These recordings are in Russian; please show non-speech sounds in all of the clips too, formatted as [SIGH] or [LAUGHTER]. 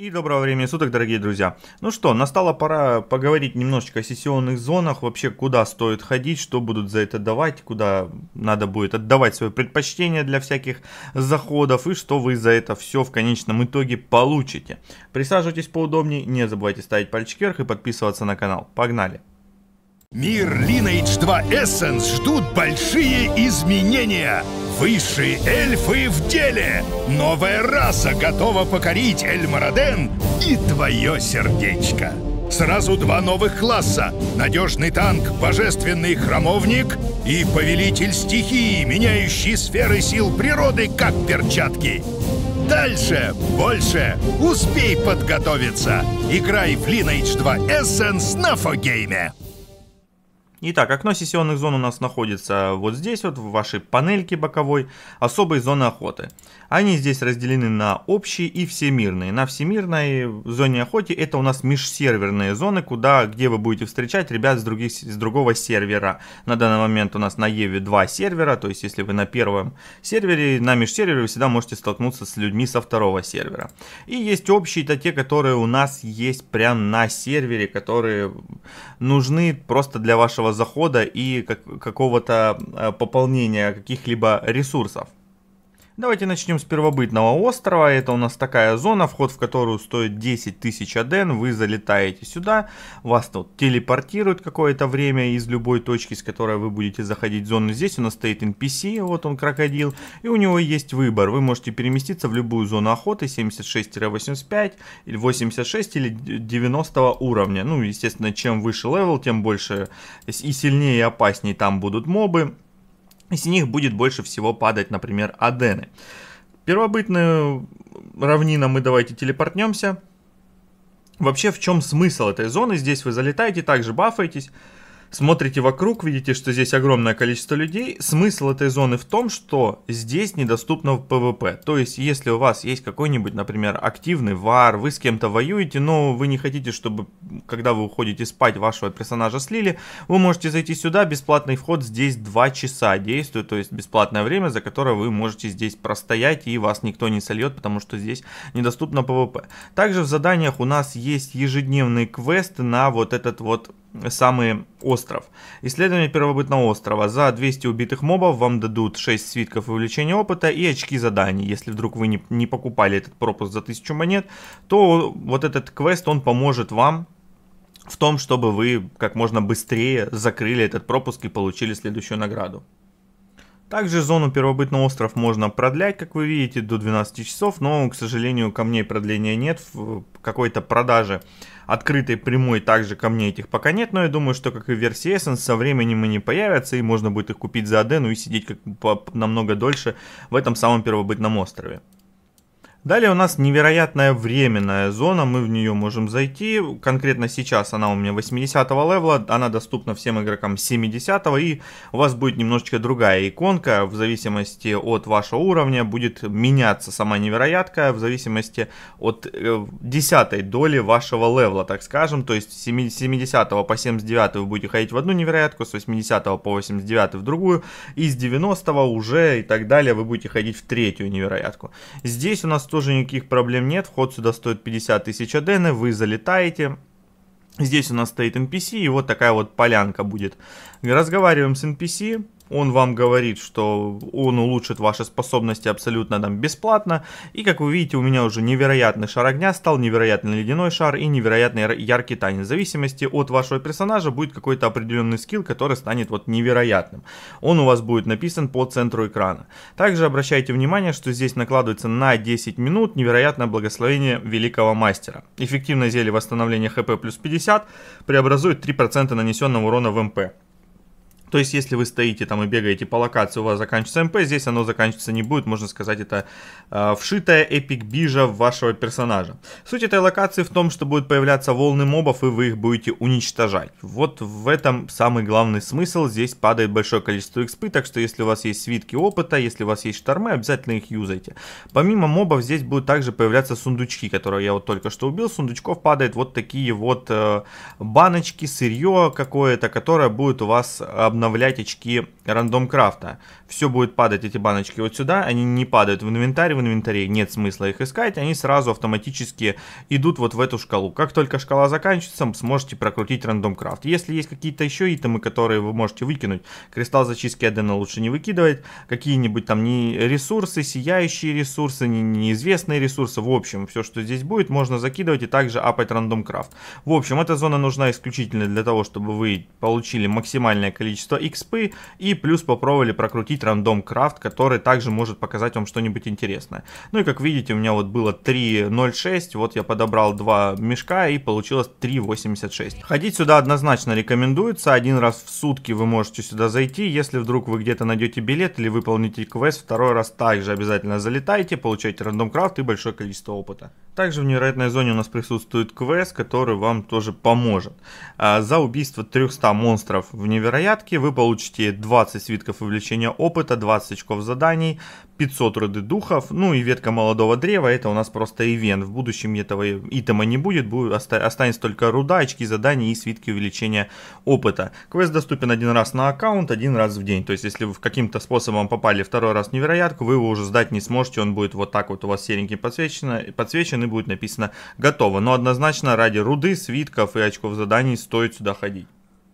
И доброго времени суток, дорогие друзья. Ну что, настала пора поговорить немножечко о сессионных зонах, вообще куда стоит ходить, что будут за это давать, куда надо будет отдавать свое предпочтение для всяких заходов и что вы за это все в конечном итоге получите. Присаживайтесь поудобнее, не забывайте ставить пальчики вверх и подписываться на канал. Погнали! Мир Lineage 2 Essence ждут большие изменения. Высшие эльфы в деле! Новая раса готова покорить Эльмараден и твое сердечко. Сразу два новых класса. Надежный танк, божественный храмовник и повелитель стихии, меняющий сферы сил природы, как перчатки. Дальше, больше, успей подготовиться. Играй в Lineage 2 Essence на Фогейме. Итак, окно сессионных зон у нас находится вот здесь, вот в вашей панельке боковой, особые зоны охоты. Они здесь разделены на общие и всемирные. На всемирной зоне охоты это у нас межсерверные зоны, куда, где вы будете встречать ребят с, других, с другого сервера. На данный момент у нас на Еве два сервера, то есть если вы на первом сервере, на межсервере вы всегда можете столкнуться с людьми со второго сервера. И есть общие, это те, которые у нас есть прям на сервере, которые нужны просто для вашего захода и как, какого-то э, пополнения каких-либо ресурсов. Давайте начнем с первобытного острова. Это у нас такая зона, вход в которую стоит 10 тысяч аден. Вы залетаете сюда, вас тут телепортируют какое-то время из любой точки, с которой вы будете заходить в зону. Здесь у нас стоит NPC, вот он крокодил, и у него есть выбор. Вы можете переместиться в любую зону охоты 76-85, или 86 или 90 уровня. Ну, естественно, чем выше левел, тем больше и сильнее и опаснее там будут мобы. Из них будет больше всего падать, например, адены. Первобытную равнина мы давайте телепортнемся. Вообще, в чем смысл этой зоны? Здесь вы залетаете, также бафаетесь смотрите вокруг, видите, что здесь огромное количество людей. Смысл этой зоны в том, что здесь недоступно в PvP. То есть, если у вас есть какой-нибудь, например, активный вар, вы с кем-то воюете, но вы не хотите, чтобы, когда вы уходите спать, вашего персонажа слили, вы можете зайти сюда, бесплатный вход здесь 2 часа действует, то есть бесплатное время, за которое вы можете здесь простоять и вас никто не сольет, потому что здесь недоступно PvP. Также в заданиях у нас есть ежедневные квесты на вот этот вот самый остров. Исследование первобытного острова. За 200 убитых мобов вам дадут 6 свитков увеличения опыта и очки заданий. Если вдруг вы не, не покупали этот пропуск за 1000 монет, то вот этот квест, он поможет вам в том, чтобы вы как можно быстрее закрыли этот пропуск и получили следующую награду. Также зону первобытный остров можно продлять, как вы видите, до 12 часов, но, к сожалению, камней продления нет, в какой-то продаже открытой прямой также камней этих пока нет, но я думаю, что как и в версии Essence, со временем они появятся и можно будет их купить за Адену и сидеть как, намного дольше в этом самом первобытном острове. Далее у нас невероятная временная зона, мы в нее можем зайти. Конкретно сейчас она у меня 80 левела, она доступна всем игрокам 70 и у вас будет немножечко другая иконка, в зависимости от вашего уровня будет меняться сама невероятка, в зависимости от 10 э, доли вашего левела, так скажем. То есть с 70 по 79 вы будете ходить в одну невероятку, с 80 по 89 в другую, и с 90 уже и так далее вы будете ходить в третью невероятку. Здесь у нас тоже тоже никаких проблем нет. Вход сюда стоит 50 тысяч адены, вы залетаете. Здесь у нас стоит NPC, и вот такая вот полянка будет. Разговариваем с NPC он вам говорит, что он улучшит ваши способности абсолютно там бесплатно. И как вы видите, у меня уже невероятный шар огня стал, невероятный ледяной шар и невероятный яркий танец. В зависимости от вашего персонажа будет какой-то определенный скилл, который станет вот невероятным. Он у вас будет написан по центру экрана. Также обращайте внимание, что здесь накладывается на 10 минут невероятное благословение великого мастера. Эффективное зелье восстановления хп плюс 50 преобразует 3% нанесенного урона в МП. То есть, если вы стоите там и бегаете по локации, у вас заканчивается МП, здесь оно заканчиваться не будет, можно сказать, это э, вшитая эпик бижа вашего персонажа. Суть этой локации в том, что будут появляться волны мобов, и вы их будете уничтожать. Вот в этом самый главный смысл, здесь падает большое количество экспы, так что если у вас есть свитки опыта, если у вас есть штормы, обязательно их юзайте. Помимо мобов, здесь будут также появляться сундучки, которые я вот только что убил, сундучков падает вот такие вот э, баночки, сырье какое-то, которое будет у вас обнаружено э, обновлять очки рандом крафта. Все будет падать эти баночки вот сюда, они не падают в инвентарь, в инвентаре нет смысла их искать, они сразу автоматически идут вот в эту шкалу. Как только шкала заканчивается, сможете прокрутить рандом крафт. Если есть какие-то еще итемы, которые вы можете выкинуть, кристалл зачистки адена лучше не выкидывать, какие-нибудь там не ресурсы, сияющие ресурсы, не, неизвестные ресурсы, в общем, все, что здесь будет, можно закидывать и также апать рандом крафт. В общем, эта зона нужна исключительно для того, чтобы вы получили максимальное количество количество XP, и плюс попробовали прокрутить рандом крафт, который также может показать вам что-нибудь интересное. Ну и как видите, у меня вот было 3.06, вот я подобрал два мешка и получилось 3.86. Ходить сюда однозначно рекомендуется, один раз в сутки вы можете сюда зайти, если вдруг вы где-то найдете билет или выполните квест, второй раз также обязательно залетайте, получайте рандом крафт и большое количество опыта. Также в невероятной зоне у нас присутствует квест, который вам тоже поможет. А, за убийство 300 монстров в невероятке вы получите 20 свитков увеличения опыта, 20 очков заданий, 500 роды духов, ну и ветка молодого древа, это у нас просто ивент. В будущем этого итема не будет, будет останется только руда, очки заданий и свитки увеличения опыта. Квест доступен один раз на аккаунт, один раз в день. То есть, если вы каким-то способом попали второй раз в невероятку, вы его уже сдать не сможете, он будет вот так вот у вас серенький подсвечен, подсвечен и будет написано готово. Но однозначно ради руды, свитков и очков заданий стоит сюда ходить.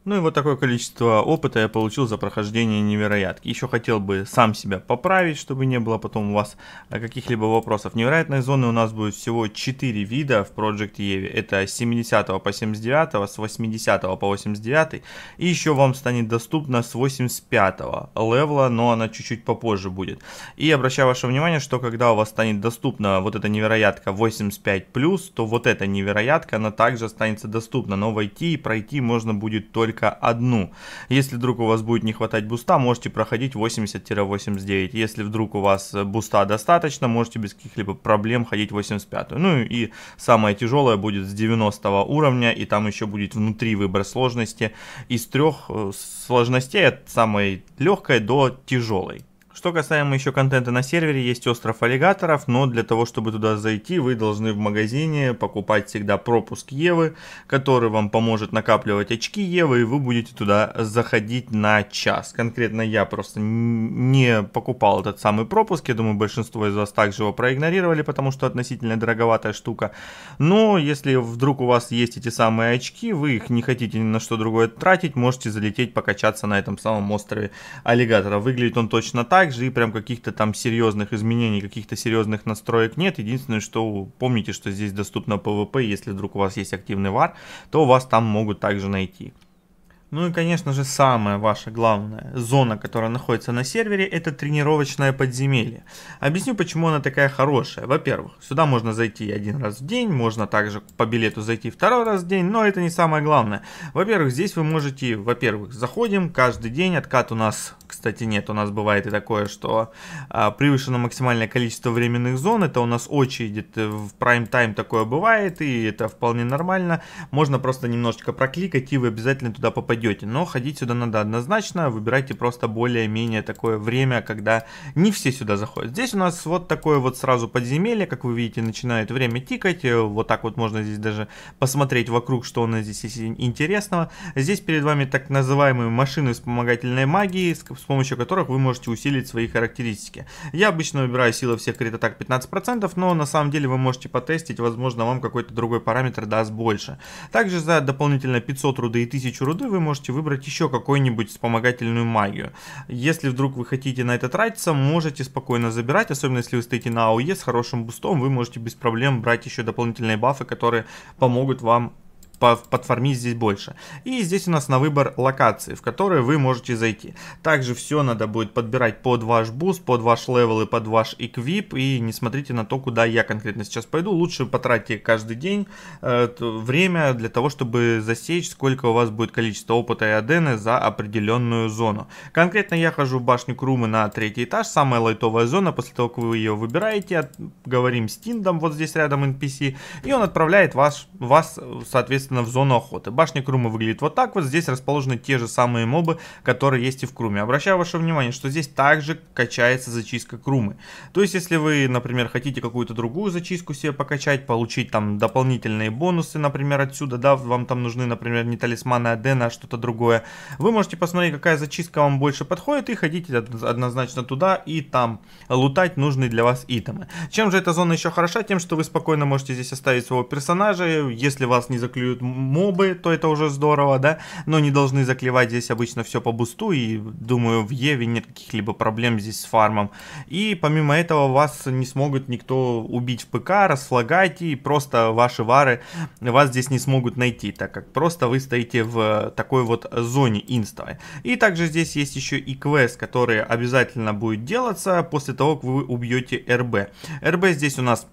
Ну и вот такое количество опыта я получил за прохождение невероятки. Еще хотел бы сам себя поправить, чтобы не было потом у вас э, каких-либо вопросов. Невероятной зоны у нас будет всего 4 вида в Project Eve. Это с 70 по 79, с 80 по 89. И еще вам станет доступно с 85 левла, но она чуть-чуть попозже будет. И обращаю ваше внимание, что когда у вас станет доступна вот эта невероятка 85+, то вот эта невероятка, она также останется доступна. Но войти и пройти можно будет только только одну. Если вдруг у вас будет не хватать буста, можете проходить 80-89. Если вдруг у вас э, буста достаточно, можете без каких-либо проблем ходить 85. Ну и самое тяжелое будет с 90 уровня, и там еще будет внутри выбор сложности из трех э, сложностей, от самой легкой до тяжелой. Что касаемо еще контента на сервере, есть остров аллигаторов, но для того, чтобы туда зайти, вы должны в магазине покупать всегда пропуск Евы, который вам поможет накапливать очки Евы, и вы будете туда заходить на час. Конкретно я просто не покупал этот самый пропуск, я думаю, большинство из вас также его проигнорировали, потому что относительно дороговатая штука. Но если вдруг у вас есть эти самые очки, вы их не хотите ни на что другое тратить, можете залететь покачаться на этом самом острове аллигатора. Выглядит он точно так также, и прям каких-то там серьезных изменений, каких-то серьезных настроек нет. Единственное, что помните, что здесь доступно PvP, если вдруг у вас есть активный вар, то вас там могут также найти. Ну и, конечно же, самая ваша главная зона, которая находится на сервере, это тренировочное подземелье. Объясню, почему она такая хорошая. Во-первых, сюда можно зайти один раз в день, можно также по билету зайти второй раз в день, но это не самое главное. Во-первых, здесь вы можете, во-первых, заходим каждый день, откат у нас, кстати, нет, у нас бывает и такое, что а, превышено максимальное количество временных зон, это у нас очередь, э, в прайм-тайм такое бывает, и это вполне нормально. Можно просто немножечко прокликать, и вы обязательно туда попадете попадете. Но ходить сюда надо однозначно, выбирайте просто более-менее такое время, когда не все сюда заходят. Здесь у нас вот такое вот сразу подземелье, как вы видите, начинает время тикать. Вот так вот можно здесь даже посмотреть вокруг, что у нас здесь есть интересного. Здесь перед вами так называемые машины вспомогательной магии, с, помощью которых вы можете усилить свои характеристики. Я обычно выбираю сила всех крит атак 15%, но на самом деле вы можете потестить, возможно, вам какой-то другой параметр даст больше. Также за дополнительно 500 руды и 1000 руды вы можете можете выбрать еще какую-нибудь вспомогательную магию. Если вдруг вы хотите на это тратиться, можете спокойно забирать, особенно если вы стоите на АОЕ с хорошим бустом, вы можете без проблем брать еще дополнительные бафы, которые помогут вам подформить здесь больше. И здесь у нас на выбор локации, в которые вы можете зайти. Также все надо будет подбирать под ваш буст, под ваш левел и под ваш эквип. И не смотрите на то, куда я конкретно сейчас пойду. Лучше потратьте каждый день э, время для того, чтобы засечь, сколько у вас будет количество опыта и адены за определенную зону. Конкретно я хожу в башню Крумы на третий этаж, самая лайтовая зона. После того, как вы ее выбираете, говорим с Тиндом, вот здесь рядом NPC, и он отправляет вас, вас соответственно, соответственно, в зону охоты. Башня Крума выглядит вот так вот. Здесь расположены те же самые мобы, которые есть и в Круме. Обращаю ваше внимание, что здесь также качается зачистка Крумы. То есть, если вы, например, хотите какую-то другую зачистку себе покачать, получить там дополнительные бонусы, например, отсюда, да, вам там нужны, например, не талисманы Адена, а что-то другое, вы можете посмотреть, какая зачистка вам больше подходит, и ходите однозначно туда и там лутать нужные для вас итемы. Чем же эта зона еще хороша? Тем, что вы спокойно можете здесь оставить своего персонажа, если вас не заклюют клюют мобы, то это уже здорово, да, но не должны заклевать здесь обычно все по бусту, и думаю, в Еве нет каких-либо проблем здесь с фармом. И помимо этого вас не смогут никто убить в ПК, расфлагать, и просто ваши вары вас здесь не смогут найти, так как просто вы стоите в э, такой вот зоне инста. И также здесь есть еще и квест, который обязательно будет делаться после того, как вы убьете РБ. РБ здесь у нас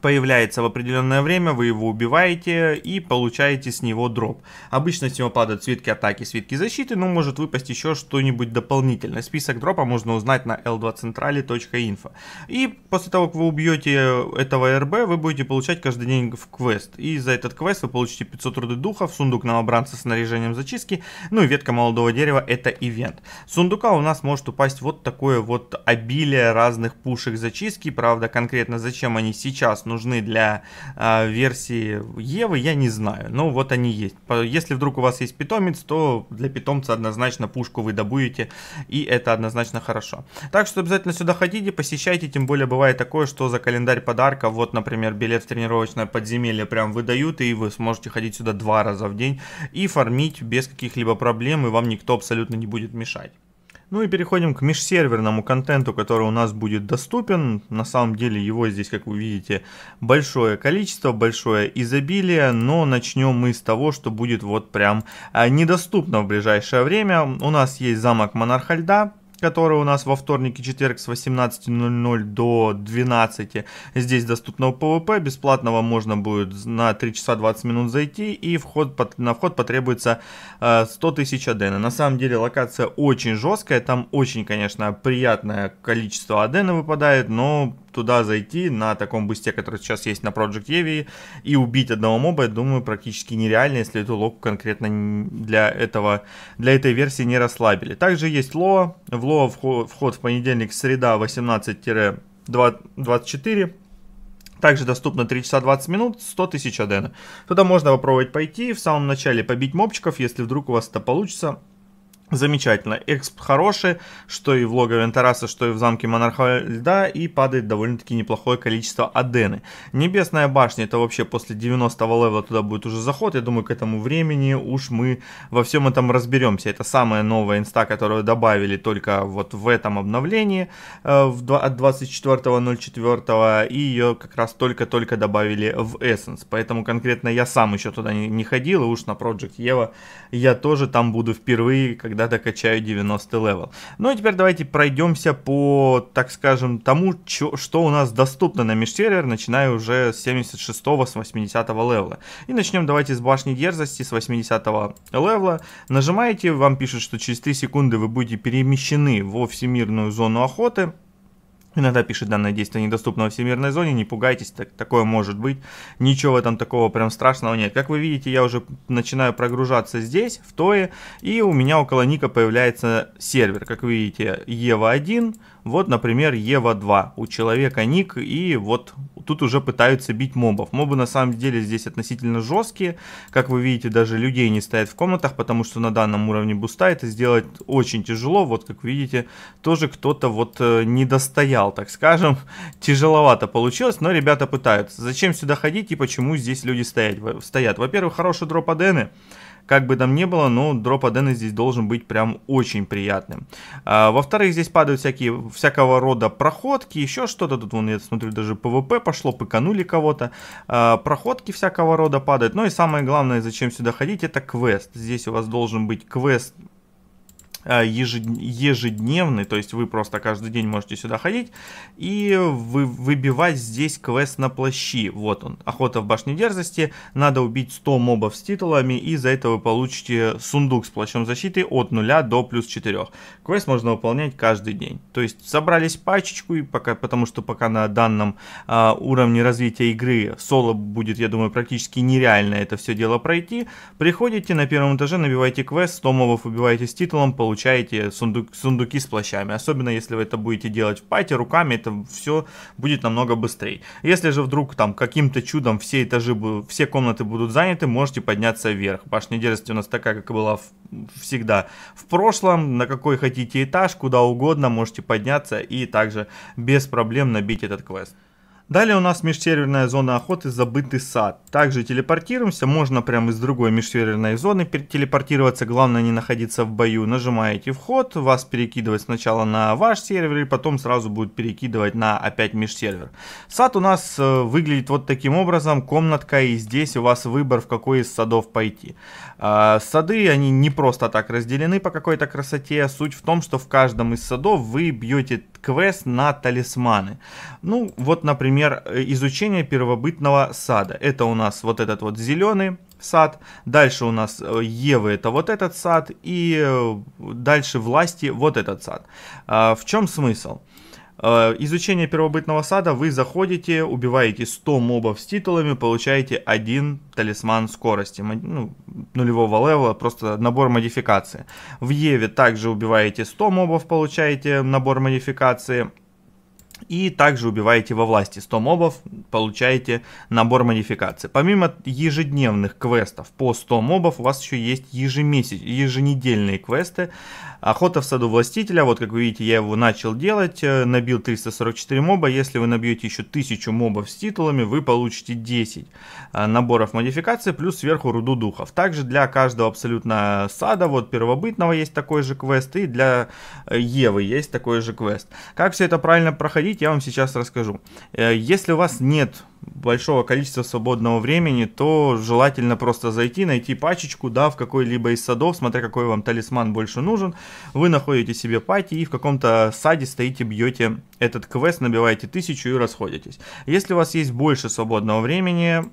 появляется в определенное время, вы его убиваете и получаете с него дроп. Обычно с него падают свитки атаки, свитки защиты, но может выпасть еще что-нибудь дополнительное. Список дропа можно узнать на l2centrali.info. И после того, как вы убьете этого РБ, вы будете получать каждый день в квест. И за этот квест вы получите 500 труды духа, сундук новобранца с снаряжением зачистки, ну и ветка молодого дерева, это ивент. С сундука у нас может упасть вот такое вот обилие разных пушек зачистки, правда конкретно зачем они сейчас, нужны для э, версии Евы, я не знаю. Но ну, вот они есть. Если вдруг у вас есть питомец, то для питомца однозначно пушку вы добудете, и это однозначно хорошо. Так что обязательно сюда ходите, посещайте, тем более бывает такое, что за календарь подарка, вот, например, билет в тренировочное подземелье прям выдают, и вы сможете ходить сюда два раза в день и фармить без каких-либо проблем, и вам никто абсолютно не будет мешать. Ну и переходим к межсерверному контенту, который у нас будет доступен. На самом деле его здесь, как вы видите, большое количество, большое изобилие, но начнем мы с того, что будет вот прям а, недоступно в ближайшее время. У нас есть замок Монархальда, которая у нас во вторник и четверг с 18.00 до 12:00 Здесь доступна у ПВП, бесплатного можно будет на 3 часа 20 минут зайти, и вход, на вход потребуется 100 э, тысяч адена. На самом деле локация очень жесткая, там очень, конечно, приятное количество адена выпадает, но туда зайти на таком бысте, который сейчас есть на Project Eevee, и убить одного моба, я думаю, практически нереально, если эту локу конкретно для этого, для этой версии не расслабили. Также есть ло в тепло, вход в понедельник, среда 18-24. Также доступно 3 часа 20 минут, 100 тысяч адена. Туда можно попробовать пойти, в самом начале побить мобчиков, если вдруг у вас это получится. Замечательно. Эксп хороший, что и в логове Антараса, что и в замке Монарха Льда, и падает довольно-таки неплохое количество адены. Небесная башня, это вообще после 90-го левела туда будет уже заход, я думаю, к этому времени уж мы во всем этом разберемся. Это самая новая инста, которую добавили только вот в этом обновлении э, в, от 24.04, и ее как раз только-только добавили в Essence, поэтому конкретно я сам еще туда не, не ходил, и уж на Project Eva я тоже там буду впервые, когда когда докачаю 90 левел. Ну и теперь давайте пройдемся по, так скажем, тому, чё, что у нас доступно на межсервер, начиная уже с 76-го, с 80-го левела. И начнем давайте с башни дерзости, с 80-го левела. Нажимаете, вам пишут, что через 3 секунды вы будете перемещены во всемирную зону охоты. Иногда пишет данное действие недоступно во всемирной зоне, не пугайтесь, так, такое может быть. Ничего в этом такого прям страшного нет. Как вы видите, я уже начинаю прогружаться здесь, в тое, и у меня около ника появляется сервер. Как вы видите, Ева 1, вот, например, Ева 2. У человека ник, и вот тут уже пытаются бить мобов. Мобы на самом деле здесь относительно жесткие. Как вы видите, даже людей не стоят в комнатах, потому что на данном уровне буста это сделать очень тяжело. Вот как видите, тоже кто-то вот э, не достоял, так скажем. [LAUGHS] Тяжеловато получилось, но ребята пытаются. Зачем сюда ходить и почему здесь люди стоять, стоят? Во-первых, хорошие дроп адены. Как бы там ни было, но дроп адена здесь должен быть прям очень приятным. А, Во-вторых, здесь падают всякие, всякого рода проходки, еще что-то. Тут, вон, я смотрю, даже ПВП пошло, пыканули кого-то. А, проходки всякого рода падают. Ну и самое главное, зачем сюда ходить, это квест. Здесь у вас должен быть квест Э, ежедневный, то есть вы просто каждый день можете сюда ходить и вы, выбивать здесь квест на плащи. Вот он, охота в башне дерзости, надо убить 100 мобов с титулами и за это вы получите сундук с плащом защиты от 0 до плюс 4. Квест можно выполнять каждый день. То есть собрались пачечку, и пока, потому что пока на данном а, уровне развития игры соло будет, я думаю, практически нереально это все дело пройти, приходите на первом этаже, набиваете квест, 100 мобов убиваете с титулом, получаете получаете сундук, сундуки с плащами. Особенно если вы это будете делать в пате руками, это все будет намного быстрее. Если же вдруг там каким-то чудом все этажи, все комнаты будут заняты, можете подняться вверх. Башня дерзости у нас такая, как была в, всегда в прошлом, на какой хотите этаж, куда угодно можете подняться и также без проблем набить этот квест. Далее у нас межсерверная зона охоты «Забытый сад». Также телепортируемся, можно прямо из другой межсерверной зоны телепортироваться, главное не находиться в бою. Нажимаете вход, вас перекидывает сначала на ваш сервер, и потом сразу будет перекидывать на опять межсервер. Сад у нас э, выглядит вот таким образом, комнатка, и здесь у вас выбор, в какой из садов пойти. А, сады, они не просто так разделены по какой-то красоте. Суть в том, что в каждом из садов вы бьете квест на талисманы. Ну, вот, например, э, изучение первобытного сада. Это у нас вот этот вот зеленый сад. Дальше у нас э, Евы это вот этот сад. И э, дальше власти вот этот сад. А, в чем смысл? Э, изучение первобытного сада. Вы заходите, убиваете 100 мобов с титулами, получаете один талисман скорости, ну, нулевого левела, просто набор модификации. В Еве также убиваете 100 мобов, получаете набор модификации. И также убиваете во власти 100 мобов, получаете набор модификаций. Помимо ежедневных квестов по 100 мобов, у вас еще есть ежемесяч, еженедельные квесты Охота в саду властителя, вот как вы видите, я его начал делать, э, набил 344 моба, если вы набьете еще 1000 мобов с титулами, вы получите 10 э, наборов модификации, плюс сверху руду духов. Также для каждого абсолютно сада, вот первобытного есть такой же квест, и для э, Евы есть такой же квест. Как все это правильно проходить, я вам сейчас расскажу. Если у вас нет большого количества свободного времени, то желательно просто зайти, найти пачечку, да, в какой-либо из садов, смотря какой вам талисман больше нужен. Вы находите себе пати и в каком-то саде стоите, бьете этот квест, набиваете тысячу и расходитесь. Если у вас есть больше свободного времени,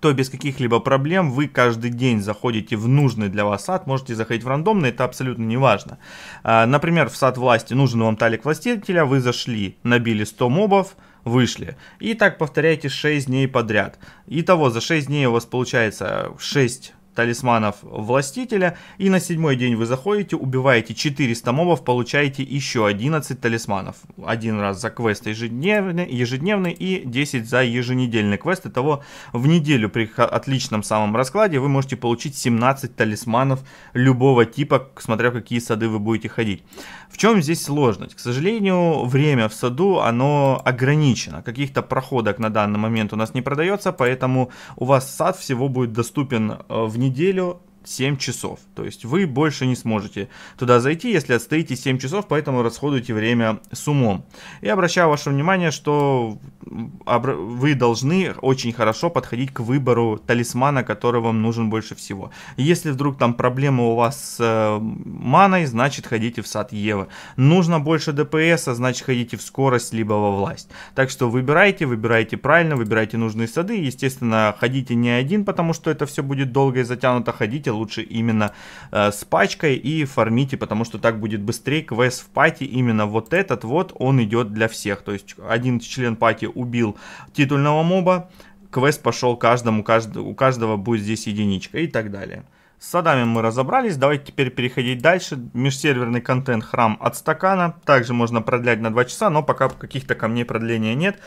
то без каких-либо проблем вы каждый день заходите в нужный для вас сад, можете заходить в рандомный, это абсолютно не важно. А, например, в сад власти нужен вам талик властителя, вы зашли, набили 100 мобов, вышли. И так повторяйте 6 дней подряд. Итого за 6 дней у вас получается 6 талисманов властителя. И на седьмой день вы заходите, убиваете 400 мобов, получаете еще 11 талисманов. Один раз за квест ежедневный, ежедневный и 10 за еженедельный квест. Итого в неделю при отличном самом раскладе вы можете получить 17 талисманов любого типа, смотря в какие сады вы будете ходить. В чем здесь сложность? К сожалению, время в саду, оно ограничено. Каких-то проходок на данный момент у нас не продается, поэтому у вас сад всего будет доступен э, в неделю неделю 7 часов. То есть вы больше не сможете туда зайти, если отстоите 7 часов, поэтому расходуйте время с умом. И обращаю ваше внимание, что вы должны очень хорошо подходить к выбору талисмана, который вам нужен больше всего. Если вдруг там проблема у вас с э, маной, значит ходите в сад Евы. Нужно больше ДПС, а значит ходите в скорость, либо во власть. Так что выбирайте, выбирайте правильно, выбирайте нужные сады. Естественно, ходите не один, потому что это все будет долго и затянуто. Ходите лучше именно э, с пачкой и фармите, потому что так будет быстрее. Квест в пати именно вот этот вот, он идет для всех. То есть один член пати убил титульного моба, квест пошел каждому, кажд... у каждого будет здесь единичка и так далее. С садами мы разобрались, давайте теперь переходить дальше. Межсерверный контент храм от стакана, также можно продлять на 2 часа, но пока каких-то камней продления нет,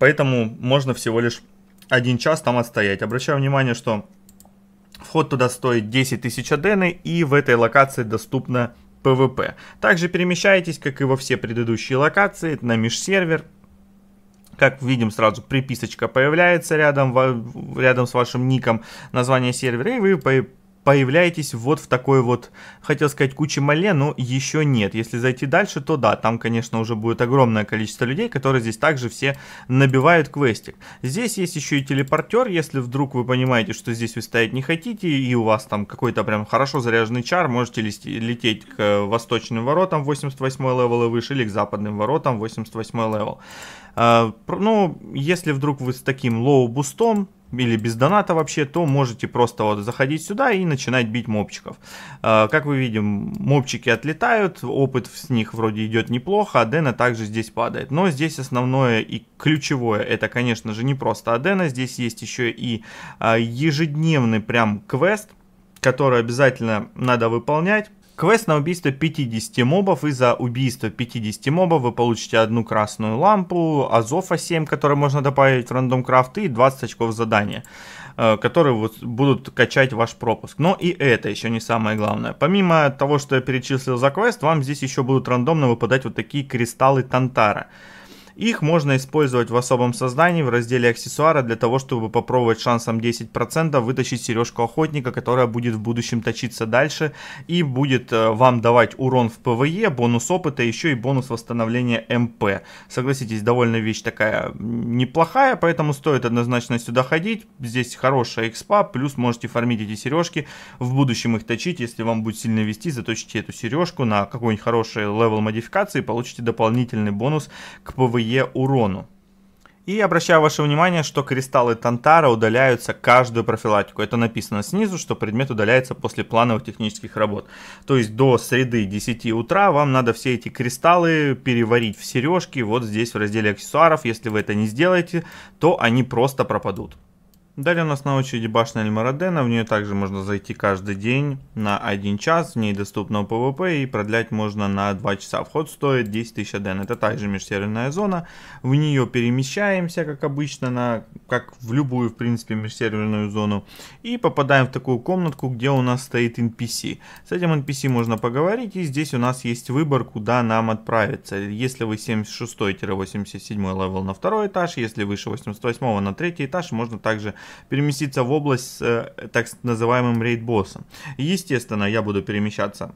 поэтому можно всего лишь один час там отстоять. Обращаю внимание, что Вход туда стоит 10 тысяч адены и в этой локации доступно PvP. Также перемещаетесь, как и во все предыдущие локации, на межсервер. Как видим, сразу приписочка появляется рядом, рядом с вашим ником, название сервера, и вы появляетесь вот в такой вот, хотел сказать, куче мале, но еще нет. Если зайти дальше, то да, там, конечно, уже будет огромное количество людей, которые здесь также все набивают квестик. Здесь есть еще и телепортер, если вдруг вы понимаете, что здесь вы стоять не хотите, и у вас там какой-то прям хорошо заряженный чар, можете лететь к э, восточным воротам 88 левел и выше, или к западным воротам 88 левел. Э, ну, если вдруг вы с таким лоу-бустом, или без доната вообще, то можете просто вот заходить сюда и начинать бить мопчиков. А, как вы видим, мопчики отлетают, опыт с них вроде идет неплохо, Адена также здесь падает. Но здесь основное и ключевое, это, конечно же, не просто Адена, здесь есть еще и а, ежедневный прям квест, который обязательно надо выполнять Квест на убийство 50 мобов, и за убийство 50 мобов вы получите одну красную лампу, Азофа 7, который можно добавить в рандом крафт, и 20 очков задания, э, которые вот будут качать ваш пропуск. Но и это еще не самое главное. Помимо того, что я перечислил за квест, вам здесь еще будут рандомно выпадать вот такие кристаллы Тантара. Их можно использовать в особом создании в разделе аксессуара для того, чтобы попробовать шансом 10% вытащить сережку охотника, которая будет в будущем точиться дальше и будет э, вам давать урон в ПВЕ, бонус опыта, еще и бонус восстановления МП. Согласитесь, довольно вещь такая неплохая, поэтому стоит однозначно сюда ходить. Здесь хорошая экспа, плюс можете фармить эти сережки, в будущем их точить, если вам будет сильно вести, заточите эту сережку на какой-нибудь хороший левел модификации, получите дополнительный бонус к ПВЕ е урону. И обращаю ваше внимание, что кристаллы Тантара удаляются каждую профилактику. Это написано снизу, что предмет удаляется после плановых технических работ. То есть до среды 10 утра вам надо все эти кристаллы переварить в сережки. Вот здесь в разделе аксессуаров. Если вы это не сделаете, то они просто пропадут. Далее у нас на очереди башня Эльмарадена, в нее также можно зайти каждый день на 1 час, в ней доступно ПВП и продлять можно на 2 часа. Вход стоит 10 тысяч ден. это также межсерверная зона, в нее перемещаемся, как обычно, на, как в любую, в принципе, межсерверную зону, и попадаем в такую комнатку, где у нас стоит NPC. С этим NPC можно поговорить, и здесь у нас есть выбор, куда нам отправиться. Если вы 76-87 левел на второй этаж, если выше 88 на третий этаж, можно также переместиться в область с э, так называемым рейд-боссом. Естественно, я буду перемещаться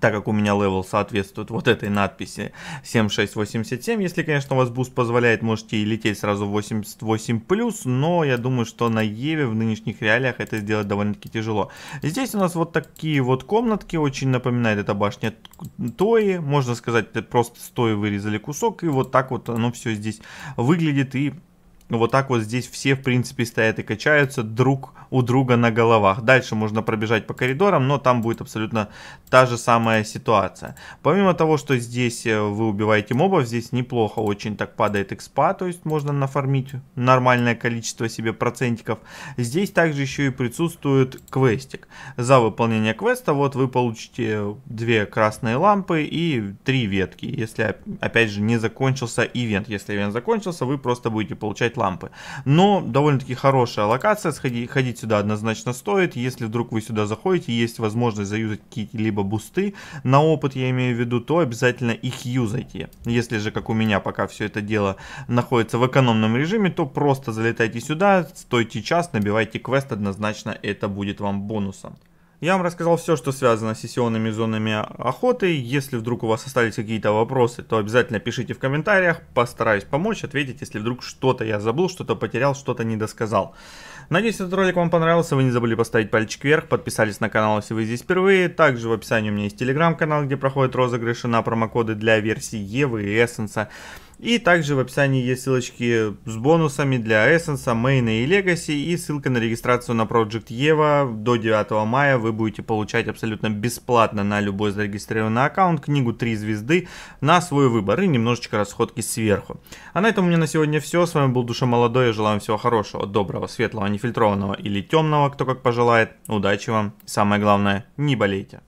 так как у меня левел соответствует вот этой надписи 7687. Если, конечно, у вас буст позволяет, можете и лететь сразу 88+, но я думаю, что на Еве в нынешних реалиях это сделать довольно-таки тяжело. Здесь у нас вот такие вот комнатки, очень напоминает эта башня Тои. Можно сказать, просто Тои вырезали кусок, и вот так вот оно все здесь выглядит и ну, вот так вот здесь все, в принципе, стоят и качаются друг у друга на головах. Дальше можно пробежать по коридорам, но там будет абсолютно та же самая ситуация. Помимо того, что здесь э, вы убиваете мобов, здесь неплохо очень так падает экспа, то есть можно нафармить нормальное количество себе процентиков. Здесь также еще и присутствует квестик. За выполнение квеста вот вы получите две красные лампы и три ветки, если опять же не закончился ивент. Если ивент закончился, вы просто будете получать лампы лампы. Но довольно-таки хорошая локация, сходить ходить сюда однозначно стоит. Если вдруг вы сюда заходите, есть возможность заюзать какие-либо бусты на опыт, я имею в виду, то обязательно их юзайте. Если же, как у меня, пока все это дело находится в экономном режиме, то просто залетайте сюда, стойте час, набивайте квест, однозначно это будет вам бонусом. Я вам рассказал все, что связано с сессионными зонами охоты. Если вдруг у вас остались какие-то вопросы, то обязательно пишите в комментариях. Постараюсь помочь, ответить, если вдруг что-то я забыл, что-то потерял, что-то недосказал. Надеюсь, этот ролик вам понравился. Вы не забыли поставить пальчик вверх, подписались на канал, если вы здесь впервые. Также в описании у меня есть телеграм-канал, где проходят розыгрыши на промокоды для версии Евы и Эссенса. И также в описании есть ссылочки с бонусами для Essence, Main и Legacy и ссылка на регистрацию на Project Eva. До 9 мая вы будете получать абсолютно бесплатно на любой зарегистрированный аккаунт книгу 3 звезды на свой выбор и немножечко расходки сверху. А на этом у меня на сегодня все. С вами был Душа Молодой. Я желаю вам всего хорошего, доброго, светлого, нефильтрованного или темного, кто как пожелает. Удачи вам. Самое главное, не болейте.